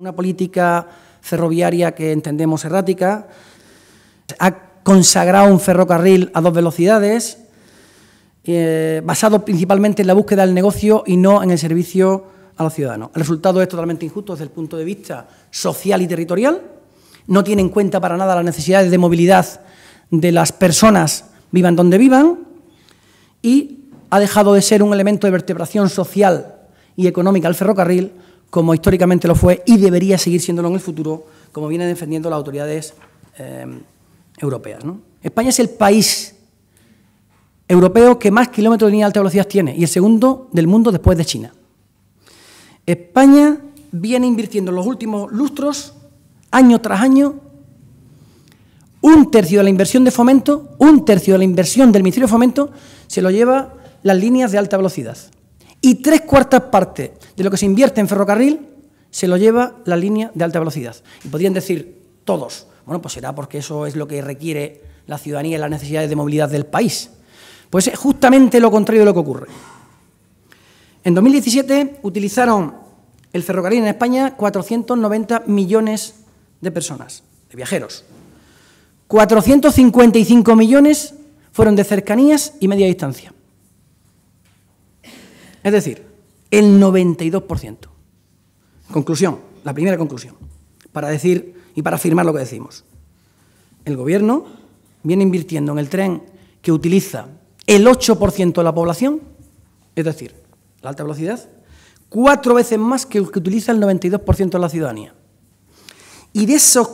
Una política ferroviaria que entendemos errática, ha consagrado un ferrocarril a dos velocidades, eh, basado principalmente en la búsqueda del negocio y no en el servicio a los ciudadanos. El resultado es totalmente injusto desde el punto de vista social y territorial, no tiene en cuenta para nada las necesidades de movilidad de las personas, vivan donde vivan, y ha dejado de ser un elemento de vertebración social y económica el ferrocarril como históricamente lo fue y debería seguir siéndolo en el futuro, como vienen defendiendo las autoridades em, europeas. España es el país europeo que más kilómetros de línea de alta velocidad tiene y el segundo del mundo después de China. España viene invirtiendo en los últimos lustros, año tras año, un tercio de la inversión de fomento, un tercio de la inversión del Ministerio de Fomento se lo lleva las líneas de alta velocidad. Y tres cuartas partes de lo que se invierte en ferrocarril se lo lleva la línea de alta velocidad. Y podrían decir todos, bueno, pues será porque eso es lo que requiere la ciudadanía y las necesidades de movilidad del país. Pues es justamente lo contrario de lo que ocurre. En 2017 utilizaron el ferrocarril en España 490 millones de personas, de viajeros. 455 millones fueron de cercanías y media distancia. Es decir, el 92%. Conclusión, la primera conclusión, para decir y para afirmar lo que decimos. El gobierno viene invirtiendo en el tren que utiliza el 8% de la población, es decir, la alta velocidad, cuatro veces más que el que utiliza el 92% de la ciudadanía. Y de esos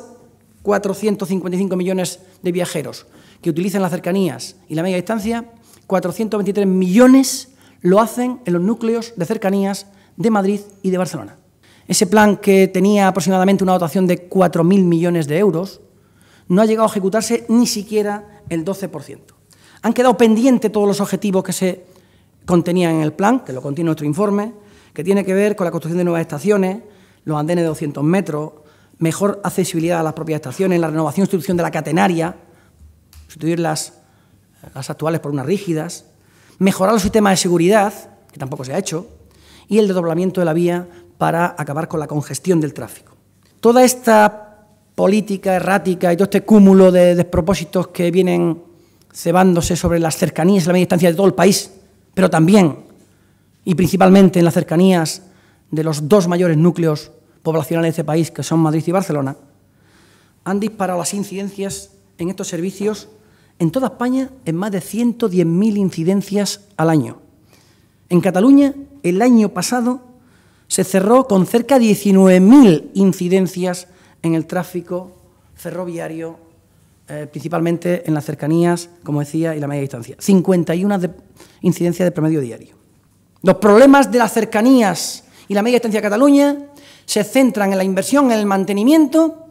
455 millones de viajeros que utilizan las cercanías y la media distancia, 423 millones lo hacen en los núcleos de cercanías de Madrid y de Barcelona. Ese plan que tenía aproximadamente una dotación de 4.000 millones de euros no ha llegado a ejecutarse ni siquiera el 12%. Han quedado pendientes todos los objetivos que se contenían en el plan, que lo contiene nuestro informe, que tiene que ver con la construcción de nuevas estaciones, los andenes de 200 metros, mejor accesibilidad a las propias estaciones, la renovación y e sustitución de la catenaria, sustituir las actuales por unas rígidas, mejorar el sistema de seguridad, que tampoco se ha hecho, y el desdoblamiento de la vía para acabar con la congestión del tráfico. Toda esta política errática y todo este cúmulo de despropósitos que vienen cebándose sobre las cercanías y la media distancia de todo el país, pero también y principalmente en las cercanías de los dos mayores núcleos poblacionales de ese país, que son Madrid y Barcelona, han disparado las incidencias en estos servicios en toda España en más de 110.000 incidencias al año. En Cataluña, el año pasado, se cerró con cerca de 19.000 incidencias en el tráfico ferroviario, eh, principalmente en las cercanías, como decía, y la media distancia. 51 de incidencias de promedio diario. Los problemas de las cercanías y la media distancia de Cataluña se centran en la inversión, en el mantenimiento,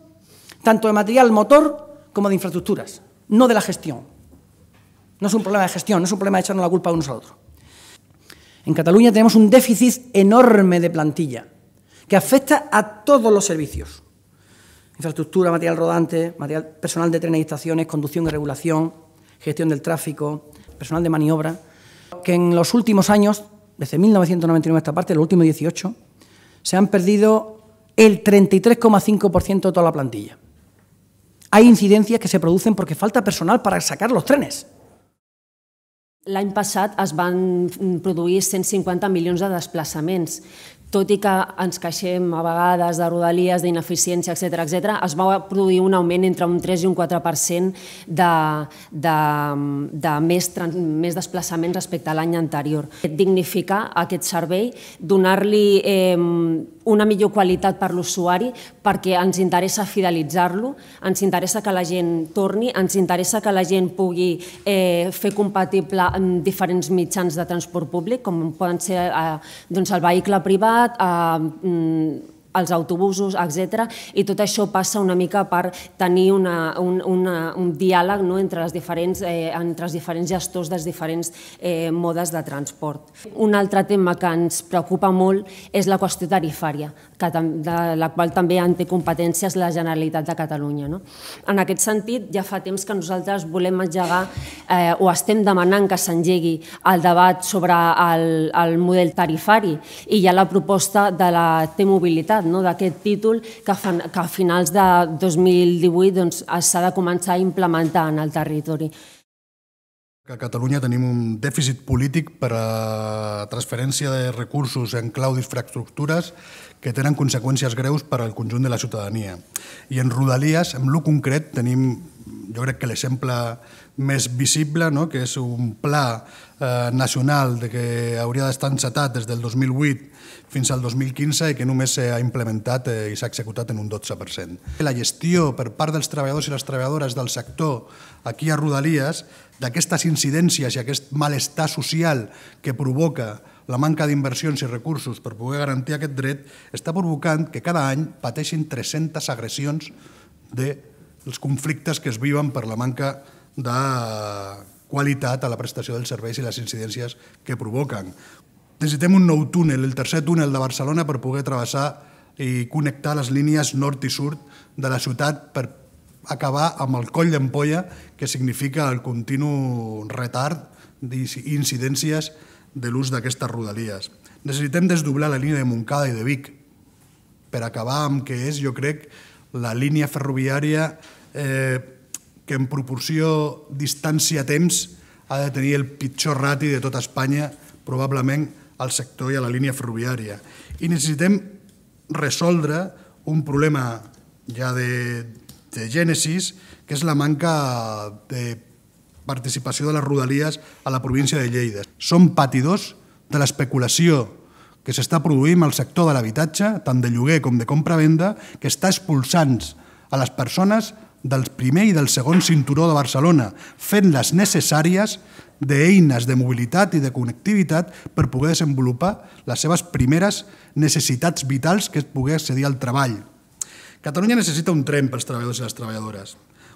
tanto de material motor como de infraestructuras no de la gestión. No es un problema de gestión, no es un problema de echarnos la culpa de unos a otros. En Cataluña tenemos un déficit enorme de plantilla que afecta a todos los servicios. Infraestructura, material rodante, material personal de trenes y estaciones, conducción y regulación, gestión del tráfico, personal de maniobra, que en los últimos años, desde 1999 a esta parte, los últimos 18, se han perdido el 33,5% de toda la plantilla. hay incidencias que se producen porque falta personal para sacar los trenes. L'any passat es van produir 150 milions de desplaçaments, tot i que ens queixem a vegades de rodalies, d'ineficiència, etc etc, es va produir un augment entre un 3 i un 4% de, de, de més, més desplaçaments respecte a l'any anterior. Dignificar aquest servei, donar-li eh, una millor qualitat per l'usuari perquè ens interessa fidelitzar-lo, ens interessa que la gent torni, ens interessa que la gent pugui eh, fer compatible diferents mitjans de transport públic, com poden ser eh, doncs el vehicle privat, აა els autobusos, etc. I tot això passa una mica per tenir una, un, una, un diàleg no, entre, les diferents, eh, entre els diferents gestors dels diferents eh, modes de transport. Un altre tema que ens preocupa molt és la qüestió tarifària, que, de la qual també en té competències la Generalitat de Catalunya. No? En aquest sentit, ja fa temps que nosaltres volem engegar eh, o estem demanant que s'engegui el debat sobre el, el model tarifari i hi ha la proposta de la T-mobilitat, passat no, d'aquest títol que, fan, que a finals de 2018 doncs, s'ha doncs, de començar a implementar en el territori. Que a Catalunya tenim un dèficit polític per a transferència de recursos en clau d'infraestructures que tenen conseqüències greus per al conjunt de la ciutadania. I en Rodalies, en lo concret, tenim jo crec que l'exemple més visible, no? que és un pla eh, nacional de que hauria d'estar encetat des del 2008 fins al 2015 i que només s'ha implementat eh, i s'ha executat en un 12%. La gestió per part dels treballadors i les treballadores del sector aquí a Rodalies d'aquestes incidències i aquest malestar social que provoca la manca d'inversions i recursos per poder garantir aquest dret està provocant que cada any pateixin 300 agressions de els conflictes que es viuen per la manca de qualitat a la prestació dels serveis i les incidències que provoquen. Necessitem un nou túnel, el tercer túnel de Barcelona, per poder travessar i connectar les línies nord i sud de la ciutat per acabar amb el coll d'ampolla que significa el continu retard d'incidències de l'ús d'aquestes rodalies. Necessitem desdoblar la línia de Montcada i de Vic per acabar amb que és, jo crec, la línia ferroviària eh, que en proporció distància-temps ha de tenir el pitjor rati de tota Espanya, probablement al sector i a la línia ferroviària. I necessitem resoldre un problema ja de, de gènesis, que és la manca de participació de les rodalies a la província de Lleida. Som patidors de l'especulació que s'està produint al sector de l'habitatge, tant de lloguer com de compra-venda, que està expulsant a les persones del primer i del segon cinturó de Barcelona, fent-les necessàries d'eines de mobilitat i de connectivitat per poder desenvolupar les seves primeres necessitats vitals, que és poder accedir al treball. Catalunya necessita un tren pels treballadors i les treballadores,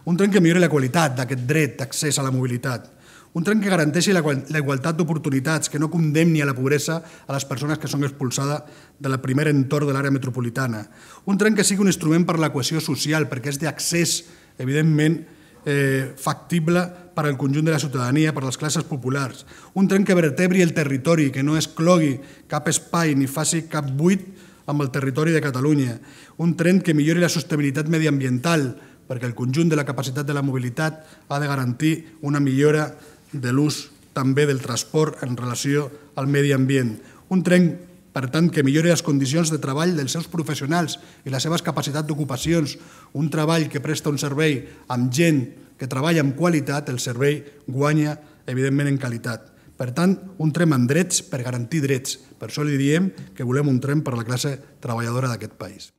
un tren que millori la qualitat d'aquest dret d'accés a la mobilitat, un tren que garanteixi la, igualtat d'oportunitats, que no condemni a la pobresa a les persones que són expulsades de la primera entorn de l'àrea metropolitana. Un tren que sigui un instrument per a la cohesió social, perquè és d'accés, evidentment, eh, factible per al conjunt de la ciutadania, per a les classes populars. Un tren que vertebri el territori, que no esclogui cap espai ni faci cap buit amb el territori de Catalunya. Un tren que millori la sostenibilitat mediambiental, perquè el conjunt de la capacitat de la mobilitat ha de garantir una millora de l'ús també del transport en relació al medi ambient. Un tren, per tant, que millori les condicions de treball dels seus professionals i les seves capacitats d'ocupacions. Un treball que presta un servei amb gent que treballa amb qualitat, el servei guanya, evidentment, en qualitat. Per tant, un tren amb drets per garantir drets. Per això li diem que volem un tren per a la classe treballadora d'aquest país.